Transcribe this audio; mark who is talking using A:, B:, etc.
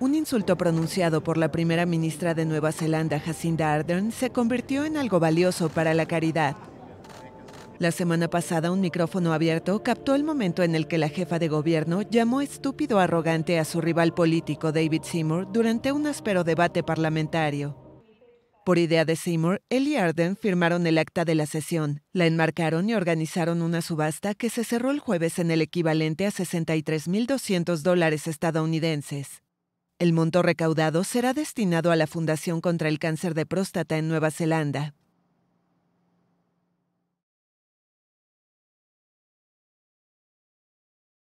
A: Un insulto pronunciado por la primera ministra de Nueva Zelanda, Jacinda Ardern, se convirtió en algo valioso para la caridad. La semana pasada, un micrófono abierto captó el momento en el que la jefa de gobierno llamó estúpido arrogante a su rival político David Seymour durante un áspero debate parlamentario. Por idea de Seymour, él y Ardern firmaron el acta de la sesión, la enmarcaron y organizaron una subasta que se cerró el jueves en el equivalente a 63.200 dólares estadounidenses. El monto recaudado será destinado a la Fundación contra el Cáncer de Próstata en Nueva Zelanda.